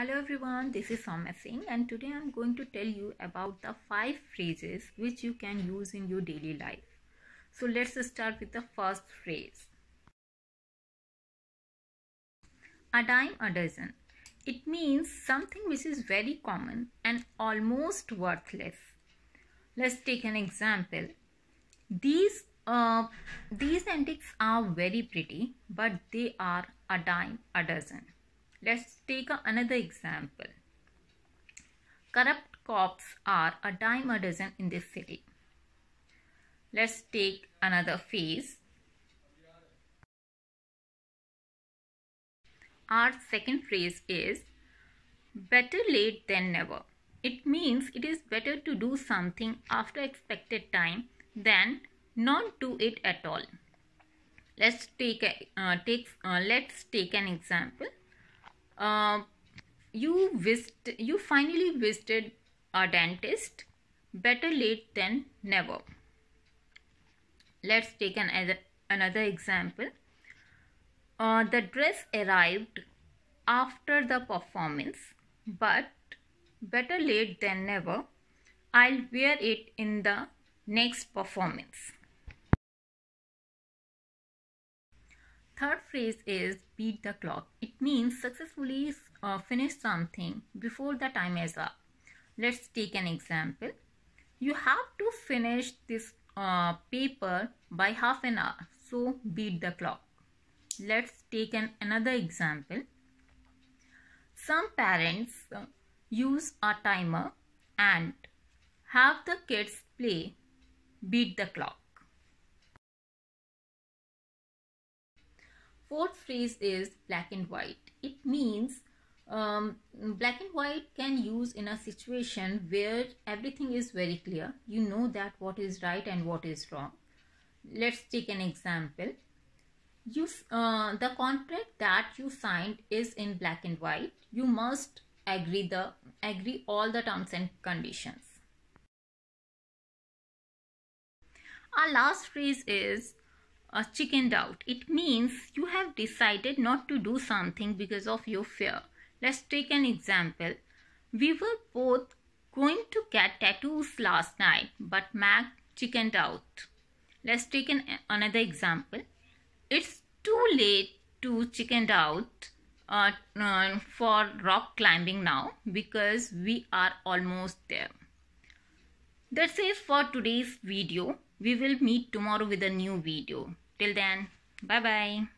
Hello everyone, this is Soumya Singh and today I'm going to tell you about the five phrases which you can use in your daily life. So let's start with the first phrase. A dime a dozen. It means something which is very common and almost worthless. Let's take an example. These uh, these antiques are very pretty, but they are a dime a dozen. Let's take another example. Corrupt cops are a dime a dozen in this city. Let's take another phase. Our second phrase is better late than never. It means it is better to do something after expected time than not do it at all. Let's take a, uh, take uh, let's take an example. Um, you visit you finally visited a dentist better late than never let's take an, another example uh, the dress arrived after the performance but better late than never i'll wear it in the next performance Third phrase is beat the clock. It means successfully uh, finish something before the time is up. Let's take an example. You have to finish this uh, paper by half an hour. So beat the clock. Let's take an, another example. Some parents uh, use a timer and have the kids play beat the clock. Fourth phrase is black and white. It means um, black and white can use in a situation where everything is very clear. You know that what is right and what is wrong. Let's take an example. You, uh, the contract that you signed is in black and white. You must agree the agree all the terms and conditions. Our last phrase is or chickened out. It means you have decided not to do something because of your fear. Let's take an example. We were both going to get tattoos last night, but Mac chickened out. Let's take an, another example. It's too late to chicken out uh, uh, for rock climbing now because we are almost there. That's it for today's video. We will meet tomorrow with a new video. Till then, bye bye.